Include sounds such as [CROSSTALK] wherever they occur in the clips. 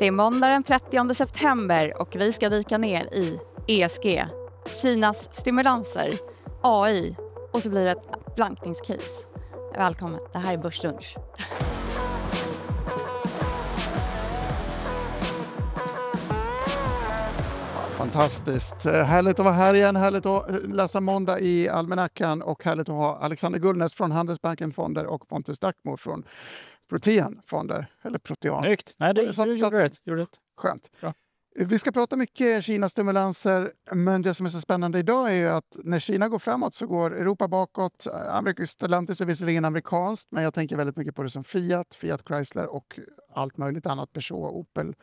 Det är måndag den 30 september och vi ska dyka ner i ESG, Kinas stimulanser, AI och så blir det ett blankningscase. Välkommen, det här är Börslunch. Fantastiskt. Härligt att vara här igen, härligt att läsa måndag i almanackan och härligt att ha Alexander Gullnäs från Handelsbanken Fonder och Pontus Dackmo från proteinfonder. Eller protean. Snyggt! Nej, det, så, du gjorde rätt. Gjorde rätt. Skönt. Bra. Vi ska prata mycket Kina-stimulanser, men det som är så spännande idag är att när Kina går framåt så går Europa bakåt. Stellantis är visserligen amerikanskt, men jag tänker väldigt mycket på det som Fiat, Fiat Chrysler och allt möjligt annat, Peugeot, Opel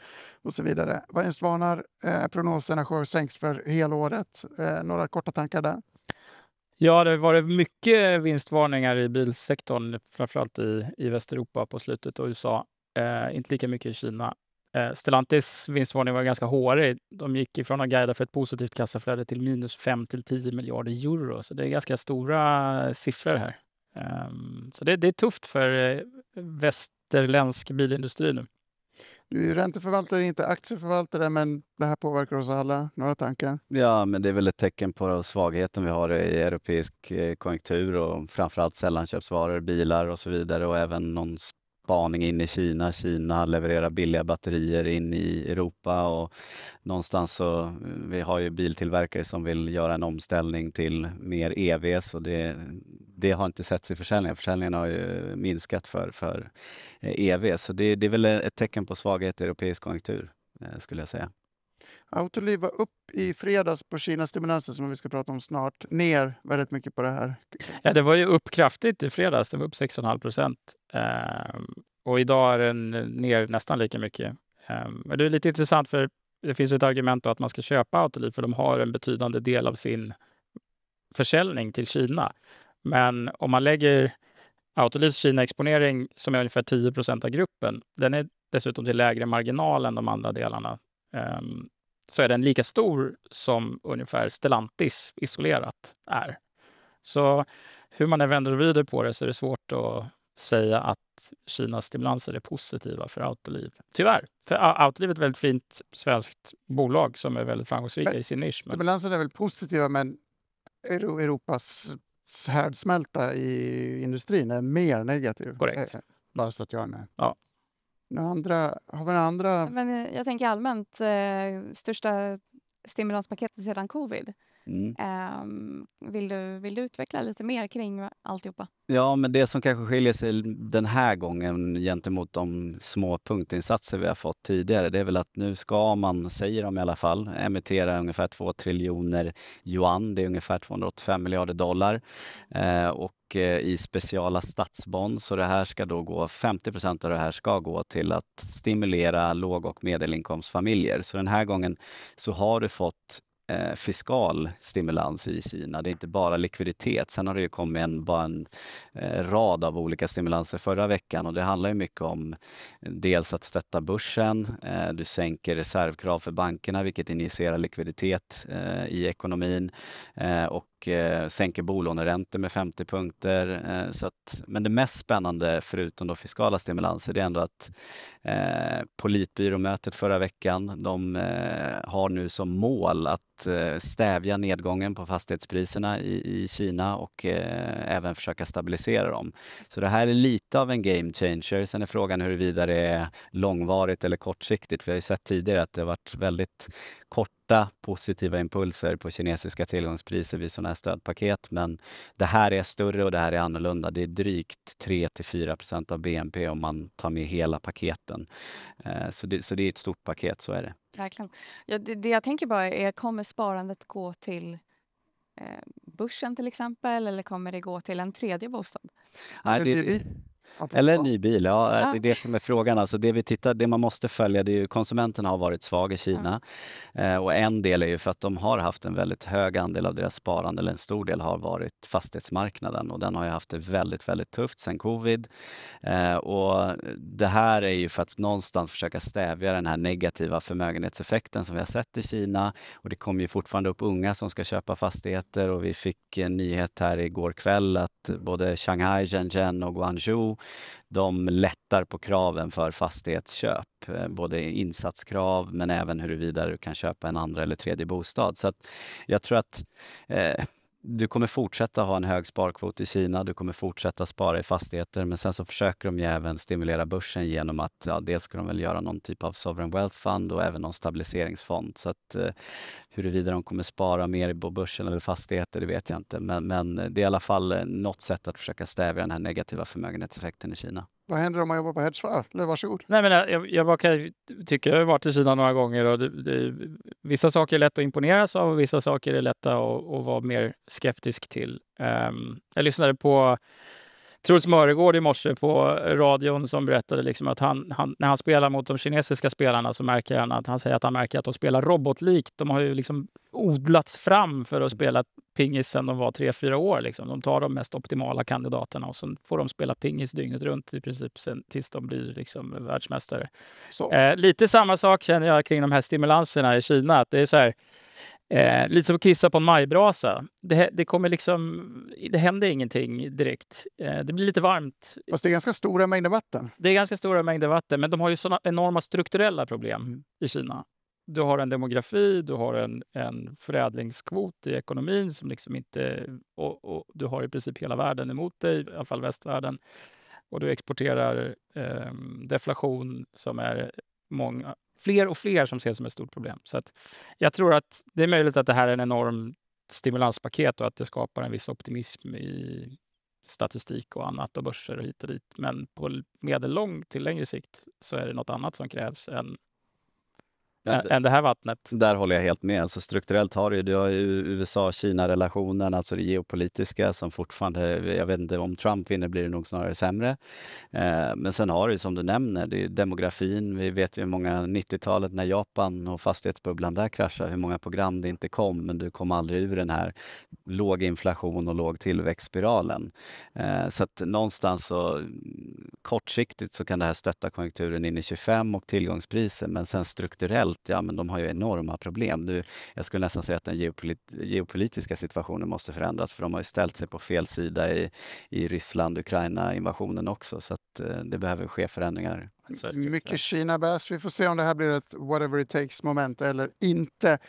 och så vidare. Vad ens varnar eh, prognoserna sänks för helåret. Eh, några korta tankar där? Ja, det har varit mycket vinstvarningar i bilsektorn, framförallt i, i Västeuropa på slutet och USA. Eh, inte lika mycket i Kina. Eh, Stellantis vinstvarning var ganska hårig. De gick ifrån att guida för ett positivt kassaflöde till minus 5 till 10 miljarder euro. Så det är ganska stora siffror här. Eh, så det, det, är tufft för eh, västerländsk bilindustri nu. Du är ju ränteförvaltare, inte aktieförvaltare, men det här påverkar oss alla. Några tankar? Ja, men det är väl ett tecken på svagheten vi har i europeisk eh, konjunktur och framförallt sällanköpsvaror, bilar och så vidare och även någon spaning in i Kina. Kina levererar billiga batterier in i Europa och någonstans så, eh, vi har ju biltillverkare som vill göra en omställning till mer EV, så det, det har inte setts i försäljningen. Försäljningen har ju minskat för, för EV, eh, e så det, det är väl ett tecken på svaghet i europeisk konjunktur, eh, skulle jag säga. Autoliv var upp i fredags på Kinas stimulanser som vi ska prata om snart, ner väldigt mycket på det här. Ja, det var ju upp kraftigt i fredags. Det var upp 6,5 procent. Ehm, och idag är den ner nästan lika mycket. Ehm, men det är lite intressant för det finns ett argument att man ska köpa Autoliv för de har en betydande del av sin försäljning till Kina. Men om man lägger Autolivs Kina-exponering, som är ungefär 10 procent av gruppen, den är dessutom till lägre marginal än de andra delarna. Um, så är den lika stor som ungefär Stellantis isolerat är. Så hur man än vänder och vrider på det så är det svårt att säga att Kinas stimulanser är positiva för Autoliv. Tyvärr, för Autoliv är ett väldigt fint svenskt bolag som är väldigt framgångsrika men, i sin nisch. Men... Stimulanserna är väl positiva, men Europas härdsmälta i industrin är mer negativ. Korrekt. Eh, bara så att jag är med. Ja. Några andra, har vi några andra... Men eh, jag tänker allmänt, eh, största stimulanspaketet sedan covid Mm. Um, vill, du, vill du utveckla lite mer kring alltihopa? Ja, men det som kanske skiljer sig den här gången gentemot de små punktinsatser vi har fått tidigare, det är väl att nu ska man, säger de i alla fall, emittera ungefär 2 triljoner yuan, det är ungefär 285 miljarder dollar, eh, och eh, i speciala statsbond. Så det här ska då gå, 50 procent av det här ska gå till att stimulera låg och medelinkomstfamiljer. Så den här gången så har du fått eh, fiskal stimulans i Kina. Det är inte bara likviditet. Sen har det ju kommit en, bara en eh, rad av olika stimulanser förra veckan och det handlar ju mycket om eh, dels att stötta börsen. Eh, du sänker reservkrav för bankerna vilket injicerar likviditet eh, i ekonomin eh, och och eh, sänker bolåneräntor med 50 punkter. Eh, så att, men det mest spännande, förutom då fiskala stimulanser, det är ändå att eh, politbyråmötet förra veckan, de eh, har nu som mål att eh, stävja nedgången på fastighetspriserna i, i Kina och eh, även försöka stabilisera dem. Så det här är lite av en game changer. Sen är frågan huruvida det är långvarigt eller kortsiktigt. Vi har ju sett tidigare att det har varit väldigt korta positiva impulser på kinesiska tillgångspriser vid sådana här stödpaket. Men det här är större och det här är annorlunda. Det är drygt 3 4 av BNP om man tar med hela paketen. Eh, så det, så det är ett stort paket, så är det. Verkligen. Ja, det, det jag tänker bara är, kommer sparandet gå till eh, börsen till exempel eller kommer det gå till en tredje bostad? Nej, det, eller en ny bil, ja, eh, ja. det är det som är frågan. Alltså det, vi tittar, det man måste följa, det är ju konsumenterna har varit svaga i Kina. Ja. Eh, och en del är ju för att de har haft en väldigt hög andel av deras sparande, eller en stor del har varit fastighetsmarknaden och den har ju haft det väldigt, väldigt tufft sedan covid. Eh, och det här är ju för att någonstans försöka stävja den här negativa förmögenhetseffekten som vi har sett i Kina. Och det kommer ju fortfarande upp unga som ska köpa fastigheter och vi fick en nyhet här igår kväll att både Shanghai, Shenzhen och Guangzhou de lättar på kraven för fastighetsköp. Eh, både insatskrav men även huruvida du kan köpa en andra eller tredje bostad. Så jag tror att eh, du kommer fortsätta ha en hög sparkvot i Kina, du kommer fortsätta spara i fastigheter, men sen så försöker de ju även stimulera börsen genom att ja, dels ska de väl göra någon typ av sovereign wealth fund och även någon stabiliseringsfond. Så att eh, huruvida de kommer spara mer på börsen eller fastigheter, det vet jag inte. Men, men det är i alla fall eh, något sätt att försöka stävja den här negativa förmögenhetseffekten i Kina. Vad händer om man jobbar på hedgeförvärv? Varsågod. Nej, men jag, jag, jag tycker jag har varit i Kina några gånger och det, det, vissa saker är lätta att imponeras av och vissa saker är lätta att, att vara mer skeptisk till. Um, jag lyssnade på Truls Mörgård i morse på radion som berättade liksom att han, han, när han spelar mot de kinesiska spelarna så märker han att han säger att han märker att de spelar robotlikt. De har ju liksom odlats fram för att spela pingis sedan de var tre fyra år. Liksom. De tar de mest optimala kandidaterna och så får de spela pingis dygnet runt i princip sen, tills de blir liksom världsmästare. Eh, lite samma sak känner jag kring de här stimulanserna i Kina. Att det är så här, Eh, lite som att kissa på en majbrasa. Det, det, kommer liksom, det händer ingenting direkt. Eh, det blir lite varmt. Fast det är ganska stora mängder vatten. Det är ganska stora mängder vatten, men de har ju såna enorma strukturella problem mm. i Kina. Du har en demografi, du har en, en förädlingskvot i ekonomin som liksom inte... Och, och, du har i princip hela världen emot dig, i alla fall västvärlden. Och du exporterar eh, deflation som är många, fler och fler som ser det som ett stort problem. Så att jag tror att det är möjligt att det här är en enorm stimulanspaket och att det skapar en viss optimism i statistik och annat och börser och hit och dit. Men på medellång till längre sikt så är det något annat som krävs än än det här vattnet. Där håller jag helt med. Alltså strukturellt har du, du har ju USA-Kina-relationen, alltså det geopolitiska som fortfarande, jag vet inte om Trump vinner blir det nog snarare sämre. Eh, men sen har du som du nämner, det är demografin. Vi vet ju hur många 90-talet när Japan och fastighetsbubblan där kraschade, hur många program det inte kom, men du kom aldrig ur den här låg inflation och låg tillväxtspiralen. Eh, så att någonstans så kortsiktigt så kan det här stötta konjunkturen in i 25 och tillgångspriser, men sen strukturellt globalt, ja men de har ju enorma problem. Nu, jag skulle nästan säga att den geopolit geopolitiska situationen måste förändras för de har ju ställt sig på fel sida i, i Ryssland, Ukraina invasionen också så att eh, det behöver ske förändringar. Mycket Kina bäst. Vi får se om det här blir ett whatever it takes moment eller inte.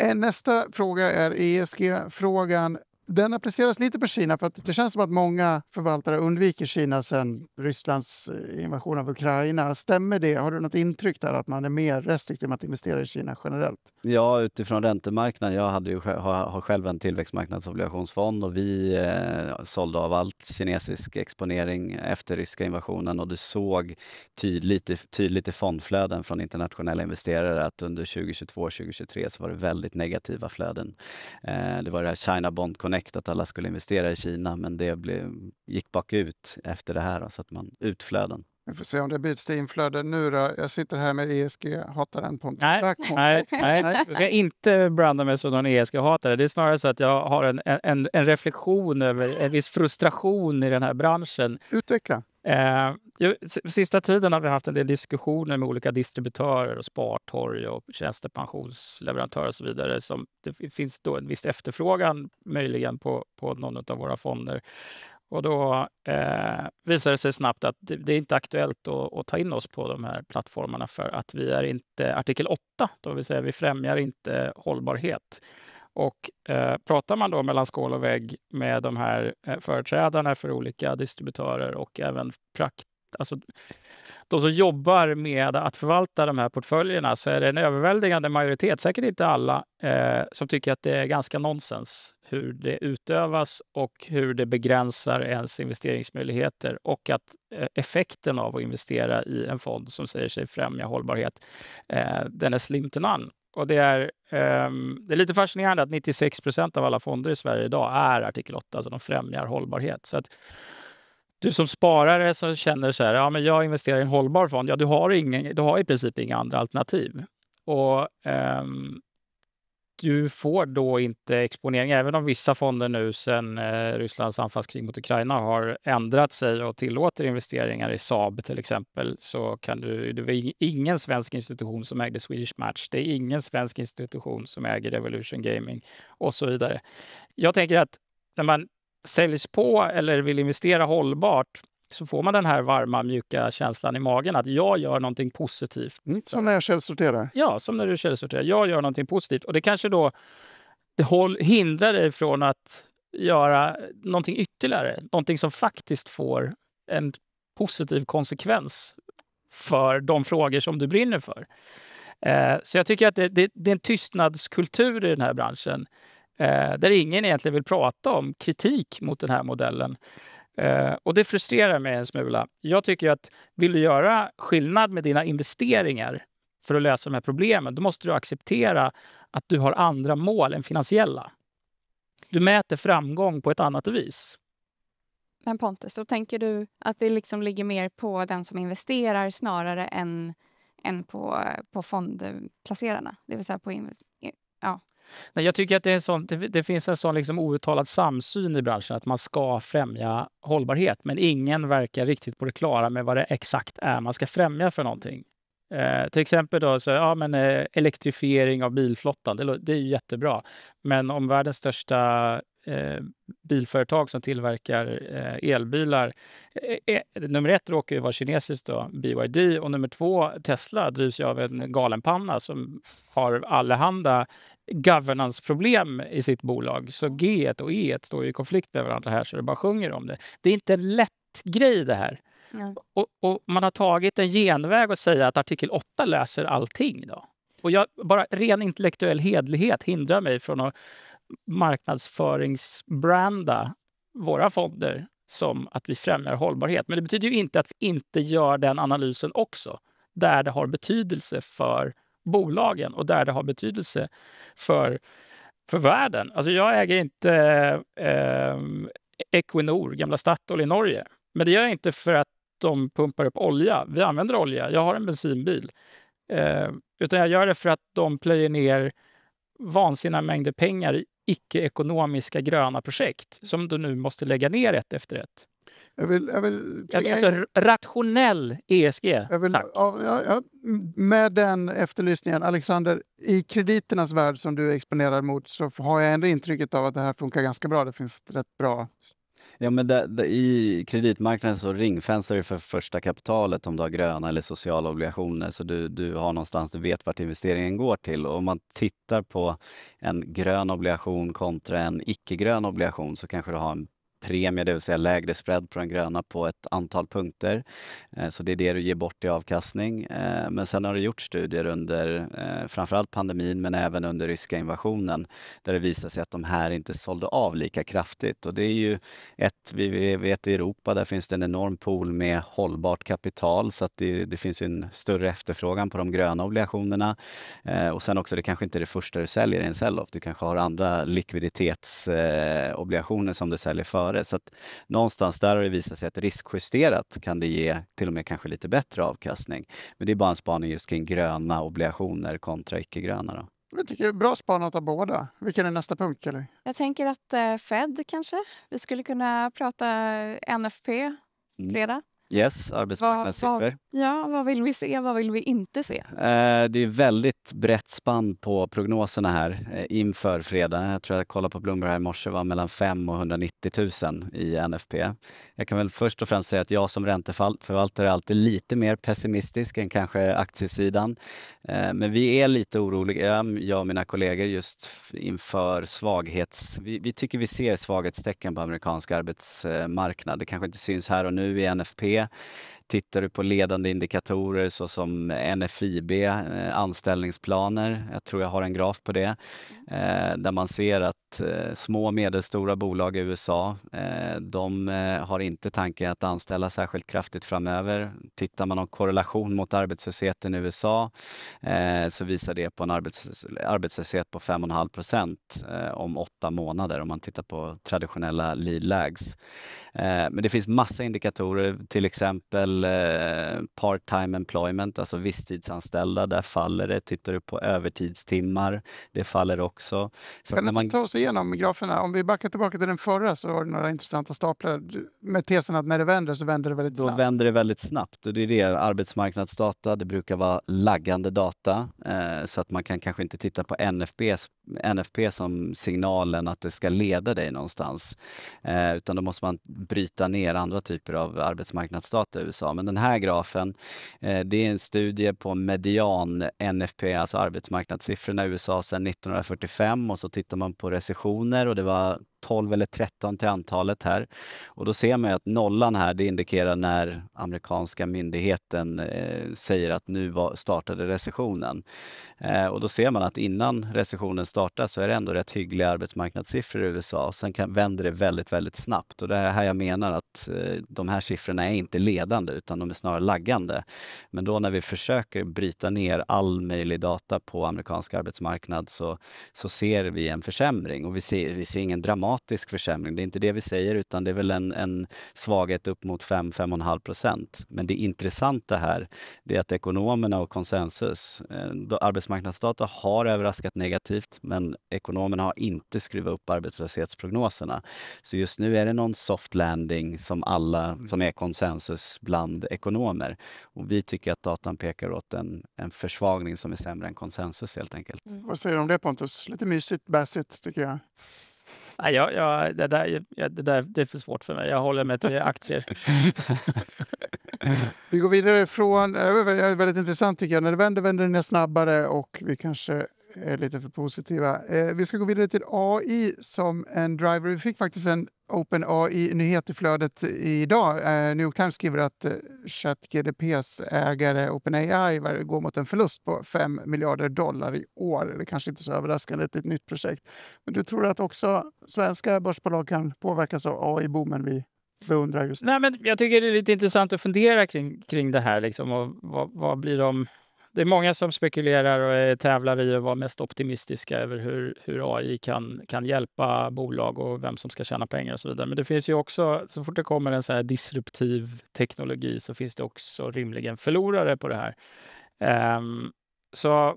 Eh, nästa fråga är ESG-frågan den appliceras lite på Kina för att det känns som att många förvaltare undviker Kina sen Rysslands eh, invasion av Ukraina. Stämmer det? Har du något intryck där att man är mer restriktiv med att investera i Kina generellt? Ja, utifrån räntemarknaden. Jag hade ju, har, har själv en tillväxtmarknadsobligationsfond och vi eh, sålde av allt kinesisk exponering efter ryska invasionen och du såg tydligt, tydligt i fondflöden från internationella investerare att under 2022-2023 så var det väldigt negativa flöden. Eh, det var det här China Bond Connect projekt att alla skulle investera i Kina, men det blev, gick bakut efter det här, då, så att man utflöden. Vi får se om det byts till inflöde nu då. Jag sitter här med ESG, hataren den Pontus. Nej, nej, nej, jag ska inte blanda mig som någon ESG-hatare. Det är snarare så att jag har en, en, en reflektion över en viss frustration i den här branschen. Utveckla. Eh, sista tiden har vi haft en del diskussioner med olika distributörer och spartorg och tjänstepensionsleverantörer och så vidare. Som det finns då en viss efterfrågan möjligen på, på någon av våra fonder. Och då eh, visar det sig snabbt att det, det är inte aktuellt att, att, ta in oss på de här plattformarna för att vi är inte artikel 8, det vill säga vi främjar inte hållbarhet. Och eh, pratar man då mellan skål och vägg med de här eh, företrädarna för olika distributörer och även prakt, alltså, de som jobbar med att förvalta de här portföljerna så är det en överväldigande majoritet, säkert inte alla, eh, som tycker att det är ganska nonsens hur det utövas och hur det begränsar ens investeringsmöjligheter och att eh, effekten av att investera i en fond som säger sig främja hållbarhet, eh, den är slim to none. Och det är, um, det är lite fascinerande att 96 procent av alla fonder i Sverige idag är artikel 8, alltså de främjar hållbarhet. Så att du som sparare som känner så här, ja men jag investerar i en hållbar fond, ja du har, ingen, du har i princip inga andra alternativ. Och um, du får då inte exponering, även om vissa fonder nu sedan eh, Rysslands anfallskrig mot Ukraina har ändrat sig och tillåter investeringar i Saab till exempel, så kan du... Det var ingen svensk institution som ägde Swedish Match. Det är ingen svensk institution som äger Revolution Gaming och så vidare. Jag tänker att när man säljs på eller vill investera hållbart så får man den här varma, mjuka känslan i magen att jag gör någonting positivt. Mm, som när jag källsorterar? Ja, som när du källsorterar. Jag gör någonting positivt. Och det kanske då det håll, hindrar dig från att göra någonting ytterligare. Någonting som faktiskt får en positiv konsekvens för de frågor som du brinner för. Eh, så jag tycker att det, det, det, är en tystnadskultur i den här branschen eh, där ingen egentligen vill prata om kritik mot den här modellen. Eh, och det frustrerar mig en smula. Jag tycker att vill du göra skillnad med dina investeringar för att lösa de här problemen, då måste du acceptera att du har andra mål än finansiella. Du mäter framgång på ett annat vis. Men Pontus, då tänker du att det liksom ligger mer på den som investerar snarare än, än på, på fondplacerarna? Det vill säga på ja, Nej, jag tycker att det, så, det, det finns en sån liksom outtalad samsyn i branschen att man ska främja hållbarhet, men ingen verkar riktigt på det klara med vad det exakt är man ska främja för någonting. Eh, till exempel då, så, ja, men, eh, elektrifiering av bilflottan, det, det är jättebra. Men om världens största Eh, bilföretag som tillverkar eh, elbilar. Eh, eh nummer ett råkar ju vara kinesiskt, då, BYD, och nummer två, Tesla, drivs ju av en galenpanna som har allehanda governance-problem i sitt bolag. Så G och E står i konflikt med varandra här så det bara sjunger om det. Det är inte en lätt grej det här. Ja. Och, och, man har tagit en genväg och säga att artikel 8 löser allting. Då. Och jag, bara ren intellektuell hedlighet hindrar mig från att marknadsföringsbranda våra fonder som att vi främjar hållbarhet. Men det betyder ju inte att vi inte gör den analysen också där det har betydelse för bolagen och där det har betydelse för, för världen. Alltså jag äger inte eh, Equinor, gamla Statoil i Norge. Men det gör jag inte för att de pumpar upp olja. Vi använder olja. Jag har en bensinbil. Eh, utan jag gör det för att de plöjer ner vansinniga mängder pengar i icke-ekonomiska gröna projekt som du nu måste lägga ner ett efter ett. Jag vill, jag vill ja, alltså, in... rationell ESG. Jag vill, Tack. Ja, ja, med den efterlysningen, Alexander, i krediternas värld som du exponerar mot så har jag ändå intrycket av att det här funkar ganska bra. Det finns rätt bra Ja, men det, det, I kreditmarknaden så ringfensar du för första kapitalet om du har gröna eller sociala obligationer. Så du, du har någonstans, du vet vart investeringen går till. Och om man tittar på en grön obligation kontra en icke-grön obligation så kanske du har en premie, det vill säga lägre spread på den gröna på ett antal punkter. Eh, så det är det du ger bort i avkastning. Eh, men sen har det gjorts studier under eh, framförallt pandemin men även under ryska invasionen där det visar sig att de här inte sålde av lika kraftigt. Och det är ju ett, vi vet i Europa, där finns det en enorm pool med hållbart kapital så att det, det finns en större efterfrågan på de gröna obligationerna. Och sen också, det kanske inte är det första du säljer i en sell-off. Du kanske har andra likviditetsobligationer som du säljer för öre. Så att någonstans där har det visat sig att riskjusterat kan det ge till och med kanske lite bättre avkastning. Men det är bara en spaning just kring gröna obligationer kontra icke-gröna. Då. Jag tycker det är bra spanat av båda. Vilken är nästa punkt? Eller? Jag tänker att eh, Fed kanske. Vi skulle kunna prata NFP mm. fredag. Mm. Yes, arbetsmarknadssiffror. Vad, vad, ja, vad vill vi se? Vad vill vi inte se? Eh, det är väldigt brett spann på prognoserna här eh, inför fredag. Jag tror jag kollade på Bloomberg här i morse var mellan 5 och 190 000 i NFP. Jag kan väl först och främst säga att jag som ränteförvaltare är alltid lite mer pessimistisk än kanske aktiesidan. Eh, men vi är lite oroliga, jag och mina kollegor, just inför svaghets... Vi, vi tycker vi ser svaghetstecken på amerikansk arbetsmarknad. Det kanske inte syns här och nu i NFP Yeah. Tittar du på ledande indikatorer såsom NFIB, eh, anställningsplaner, jag tror jag har en graf på det, mm. eh, där man ser att eh, små och medelstora bolag i USA, de har inte tanken att anställa särskilt kraftigt framöver. Tittar man på korrelation mot arbetslösheten i USA så visar det på en arbetslöshet på 5,5 procent om åtta månader om man tittar på traditionella lead lags. Men det finns massa indikatorer, till exempel Eh, part-time employment, alltså visstidsanställda. Där faller det. Tittar du på övertidstimmar, det faller också. Så kan man... ta oss igenom graferna? Om vi backar tillbaka till den förra så var det några intressanta staplar med tesen att när det vänder så vänder det väldigt snabbt. Då vänder det väldigt snabbt och det är det arbetsmarknadsdata, det brukar vara laggande data eh, så att man kan kanske inte titta på NFP, NFP som signalen att det ska leda dig någonstans. Eh, utan då måste man bryta ner andra typer av arbetsmarknadsdata i USA idag, men den här grafen, eh, det är en studie på median NFP, alltså arbetsmarknadssiffrorna i USA sedan 1945 och så tittar man på recessioner och det var 12 eller 13 till antalet här. Och då ser man att nollan här, det indikerar när amerikanska myndigheten eh, säger att nu var, startade recessionen. Eh, och då ser man att innan recessionen startar så är det ändå rätt hyggliga arbetsmarknadssiffror i USA. Sen kan, vänder det väldigt, väldigt snabbt och det är här jag menar att eh, de här siffrorna är inte ledande styrande utan de är snarare laggande. Men då när vi försöker bryta ner all möjlig data på amerikansk arbetsmarknad så, så ser vi en försämring och vi ser, vi ser ingen dramatisk försämring. Det är inte det vi säger utan det är väl en, en svaghet upp mot 5-5,5 procent. Men det intressanta här det är att ekonomerna och konsensus, eh, arbetsmarknadsdata har överraskat negativt men ekonomerna har inte skruvat upp arbetslöshetsprognoserna. Så just nu är det någon soft landing som alla, som är konsensus bland bland ekonomer. Och vi tycker att datan pekar åt en, en försvagning som är sämre än konsensus helt enkelt. Mm. Vad säger du om det Pontus? Lite mysigt, bassigt tycker jag. Nej, jag, jag, det, där, jag, det där det är för svårt för mig. Jag håller mig till aktier. [LAUGHS] vi går vidare från... Eh, väldigt intressant tycker jag. När det vänder, vänder det ner snabbare och vi kanske är eh, lite för positiva. Eh, vi ska gå vidare till AI som en driver. Vi fick faktiskt en Open AI-nyhet i flödet idag. Eh, New York Times skriver att eh, ChatGDPs ägare OpenAI går mot en förlust på 5 miljarder dollar i år. Det kanske inte är så överraskande, ett nytt projekt. Men du tror att också svenska börsbolag kan påverkas av AI-boomen vi beundrar just nu? Nej, men jag tycker det är lite intressant att fundera kring, kring det här. Liksom, och vad, vad blir de det är många som spekulerar och tävlar i att vara mest optimistiska över hur, hur AI kan, kan hjälpa bolag och vem som ska tjäna pengar och så vidare. Men det finns ju också, så fort det kommer en så här disruptiv teknologi så finns det också rimligen förlorare på det här. Um, så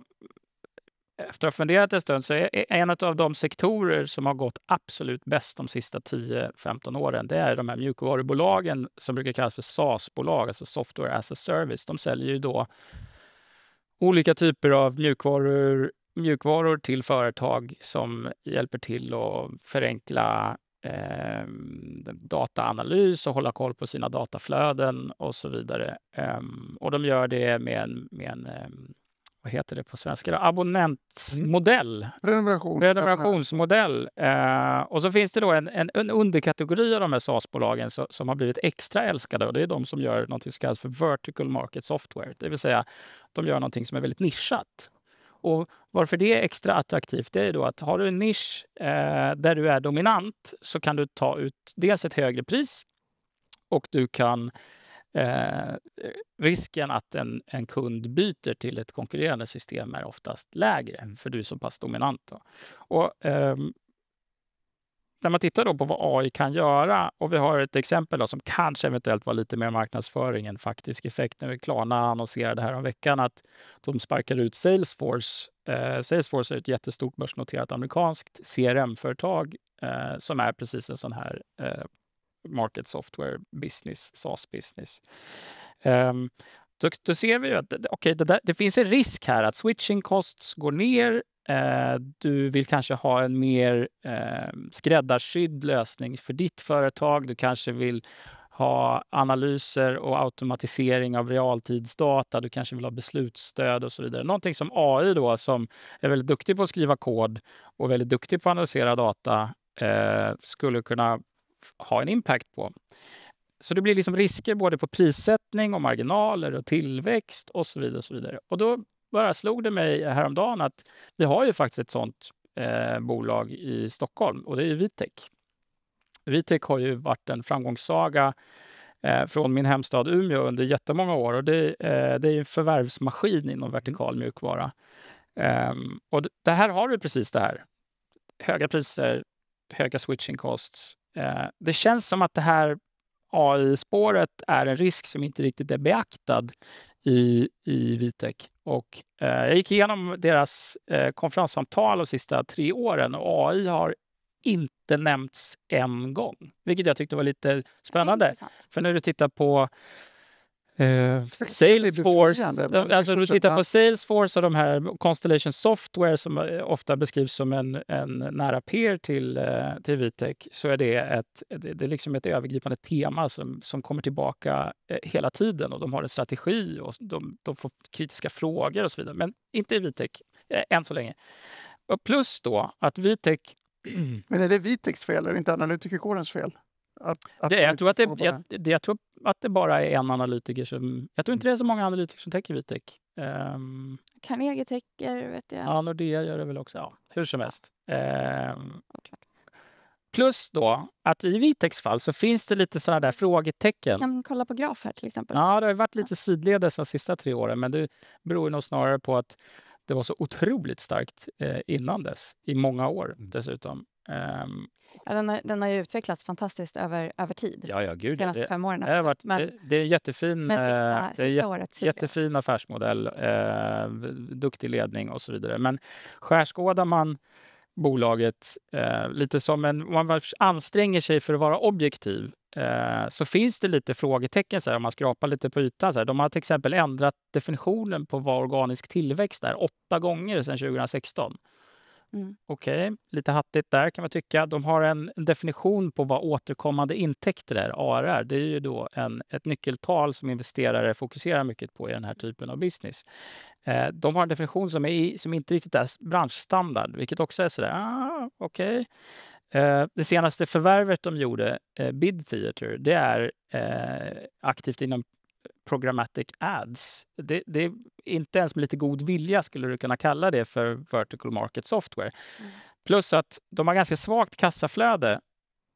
efter att ha funderat en stund så är en av de sektorer som har gått absolut bäst de sista 10-15 åren, det är de här mjukvarubolagen som brukar kallas för SaaS-bolag, alltså Software as a Service. De säljer ju då olika typer av mjukvaror, mjukvaror till företag som hjälper till att förenkla eh, dataanalys och hålla koll på sina dataflöden och så vidare. Eh, och de gör det med en, med en ehm, vad heter det på svenska? Då? Abonnentsmodell. Prenumeration. Mm. Prenumerationsmodell. Eh, och så finns det då en, en, en underkategori av de här SaaS-bolagen som, som har blivit extra älskade och det är de som gör något som kallas för vertical market software. Det vill säga, de gör någonting som är väldigt nischat. Och varför det är extra attraktivt det är då att har du en nisch eh, där du är dominant så kan du ta ut dels ett högre pris och du kan Eh, risken att en, en, kund byter till ett konkurrerande system är oftast lägre, mm. för du är så pass dominant. Då. Och, eh, när man tittar då på vad AI kan göra, och vi har ett exempel då, som kanske eventuellt var lite mer marknadsföring än faktisk effekt. när Klarna annonserade här om veckan att de sparkar ut Salesforce. Eh, Salesforce är ett jättestort börsnoterat amerikanskt CRM-företag eh, som är precis en sån här eh, market software business, SaaS business. Um, då, då, ser vi ju att okay, det, där, det, finns en risk här att switching costs går ner. Eh, du vill kanske ha en mer eh, skräddarsydd lösning för ditt företag. Du kanske vill ha analyser och automatisering av realtidsdata. Du kanske vill ha beslutsstöd och så vidare. Någonting som AI då, som är väldigt duktig på att skriva kod och väldigt duktig på att analysera data, eh, skulle kunna ha en impact på. Så det blir liksom risker både på prissättning och marginaler och tillväxt och så vidare. Och så vidare. Och då bara slog det mig häromdagen att vi har ju faktiskt ett sånt eh, bolag i Stockholm och det är ju Vitec. Vitec har ju varit en framgångssaga eh, från min hemstad Umeå under jättemånga år och det, eh, det är en förvärvsmaskin inom vertikal mjukvara. Ehm, och det här har du precis det här. Höga priser, höga switching costs, Eh, det känns som att det här AI-spåret är en risk som inte riktigt är beaktad i, i Vitek. Och, eh, jag gick igenom deras eh, konferenssamtal de sista tre åren och AI har inte nämnts en gång, vilket jag tyckte var lite spännande. För när du tittar på Eh, Salesforce, eh, alltså om du tittar på Salesforce och de här Constellation Software som eh, ofta beskrivs som en, en nära peer till, eh, till Vitec så är det ett, det är liksom ett övergripande tema som, som kommer tillbaka hela tiden och de har en strategi och de, de får kritiska frågor och så vidare. Men inte i Vitec, än så länge. Och plus då att Vitec... [CLEARS THROAT] Men är det Vitecs fel, eller inte analytikerkårens fel? Att, att det, jag, tror att det, jag, det, jag tror att det bara är en analytiker som... Jag tror inte det är så många analytiker som täcker Vitec. Um, ehm, Carnegie täcker, vet jag. Ja, Nordea gör det väl också. Ja, hur som helst. Um, plus då att i Vitecs fall så finns det lite sådana där frågetecken. Vi kan kolla på graf här till exempel. Ja, det har varit lite sidledes de sista tre åren, men det beror nog snarare på att det var så otroligt starkt eh, innan dess, i många år mm. dessutom. Um, ja, den, har, den har ju utvecklats fantastiskt över, över tid. Ja, ja, gud, de senaste fem åren. Det, har varit, men, det, det är en jättefin, men sista, eh, sista jä, året, jättefin affärsmodell, eh, duktig ledning och så vidare. Men skärskådar man bolaget eh, lite som en... Om man anstränger sig för att vara objektiv eh, så finns det lite frågetecken så här, om man skrapar lite på ytan. Så här. De har till exempel ändrat definitionen på vad organisk tillväxt är åtta gånger sedan 2016. Mm. Okej, okay. lite hattigt där kan man tycka. De har en definition på vad återkommande intäkter är, ARR. Det är ju då en, ett nyckeltal som investerare fokuserar mycket på i den här typen av business. Eh, de har en definition som, är, som inte riktigt är branschstandard, vilket också är sådär, ah, okej. Okay. Eh, det senaste förvärvet de gjorde, eh, Bid Theater, det är eh, aktivt inom programmatic ads. Det, det, inte ens med lite god vilja skulle du kunna kalla det för vertical market software. Mm. Plus att de har ganska svagt kassaflöde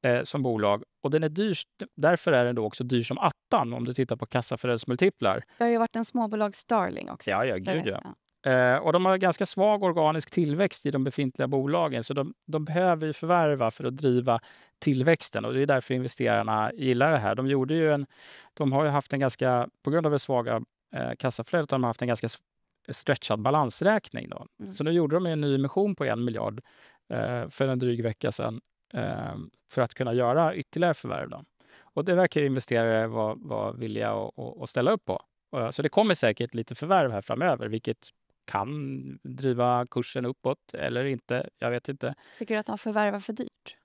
eh, som bolag och den är dyr, därför är den då också dyr som attan om du tittar på kassaflödesmultiplar. Det har ju varit en småbolagsdarling också. Ja, ja gud ja. Eh, och de har ganska svag organisk tillväxt i de befintliga bolagen, så de, de behöver förvärva för att driva tillväxten och det är därför investerarna gillar det här. De gjorde ju en, de har ju haft en ganska, på grund av det svaga eh, kassaflödet, de har haft en ganska stretchad balansräkning. Då. Mm. Så nu gjorde de en ny emission på en miljard eh, för en dryg vecka sedan eh, för att kunna göra ytterligare förvärv. Då. Och det verkar investerare vara, vara villiga att ställa upp på. Eh, så det kommer säkert lite förvärv här framöver, vilket kan driva kursen uppåt eller inte. Jag vet inte. Tycker du att de förvärvar för dyrt?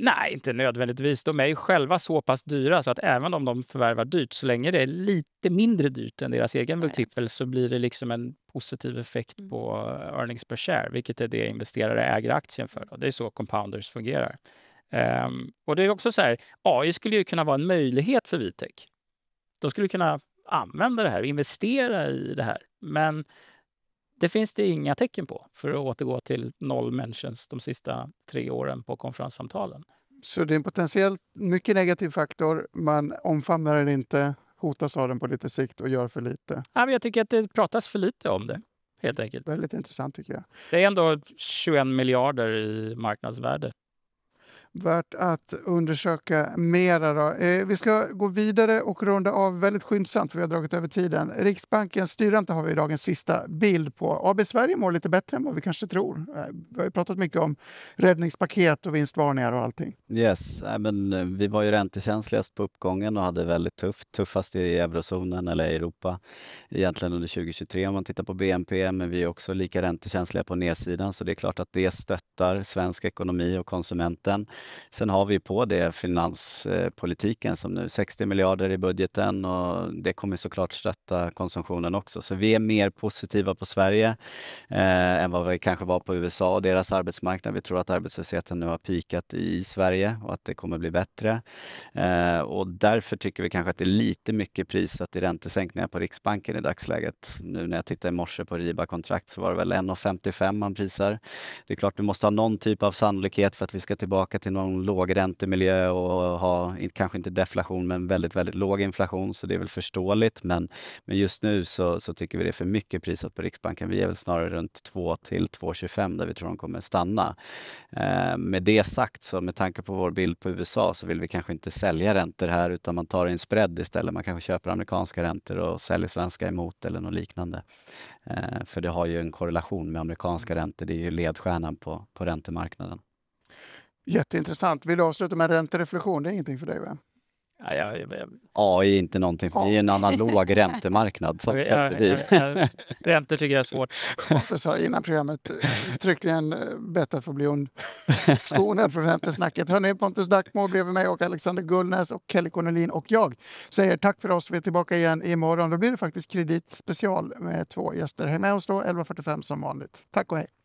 Nej, inte nödvändigtvis. De är ju själva så pass dyra så att även om de förvärvar dyrt, så länge det är lite mindre dyrt än deras egen multipel så blir det liksom en positiv effekt mm. på eh, earnings per share, vilket är det investerare äger aktien för. Och det är så compounders fungerar. Um, och det är också så här, AI skulle ju kunna vara en möjlighet för Vitec. De skulle kunna använda det här investera i det här. Men det finns det inga tecken på, för att återgå till noll mentions de sista tre åren på konferenssamtalen. Så det är en potentiellt mycket negativ faktor. Man omfamnar den inte, hotas av den på lite sikt och gör för lite. Ja, men jag tycker att det pratas för lite om det. Helt enkelt. Väldigt intressant tycker jag. Det är ändå 21 miljarder i marknadsvärde värt att undersöka mera. Då. Eh, vi ska gå vidare och runda av väldigt skyndsamt, för vi har dragit över tiden. Riksbankens styrränta har vi dagens sista bild på. AB Sverige mår lite bättre än vad vi kanske tror. Eh, vi har pratat mycket om räddningspaket och vinstvarningar och allting. Yes, men eh, vi var ju räntekänsligast på uppgången och hade väldigt tufft, tuffast i eurozonen eller Europa egentligen under 2023 om man tittar på BNP, men vi är också lika räntekänsliga på nedsidan, så det är klart att det stöttar svensk ekonomi och konsumenten. Sen har vi på det finanspolitiken som nu 60 miljarder i budgeten och det kommer såklart stötta konsumtionen också. Så vi är mer positiva på Sverige eh, än vad vi kanske var på USA och deras arbetsmarknad. Vi tror att arbetslösheten nu har pikat i Sverige och att det kommer bli bättre. Eh, och därför tycker vi kanske att det är lite mycket prisat i räntesänkningar på Riksbanken i dagsläget. Nu när jag tittade i morse på RIBA-kontrakt så var det väl 1,55 man prisar. Det är klart, vi måste ha någon typ av sannolikhet för att vi ska tillbaka till till någon lågräntemiljö och ha kanske inte deflation men väldigt, väldigt låg inflation så det är väl förståeligt. Men, men just nu så, så tycker vi det är för mycket prisat på Riksbanken. Vi är väl snarare runt 2 till 2,25 där vi tror de kommer stanna. Eh, med det sagt, så med tanke på vår bild på USA så vill vi kanske inte sälja räntor här utan man tar en spread istället. Man kanske köper amerikanska räntor och säljer svenska emot eller något liknande. Eh, för det har ju en korrelation med amerikanska mm. räntor. Det är ju ledstjärnan på, på räntemarknaden. Jätteintressant. Vill du avsluta med en räntereflektion? Det är ingenting för dig, va? Ja, jag, jag, AI är inte någonting, ja. det är en analog räntemarknad. Så [LAUGHS] ja, ja, räntor tycker jag är svårt. Jag sa innan programmet uttryckligen eh, eh, bett att få bli skonad från räntesnacket. Hörni, Pontus Dackmo bredvid mig och Alexander Gullnäs och Kelly Connolin och jag säger tack för oss. Vi är tillbaka igen imorgon. Då blir det faktiskt kreditspecial med två gäster. Häng med oss då 11.45 som vanligt. Tack och hej!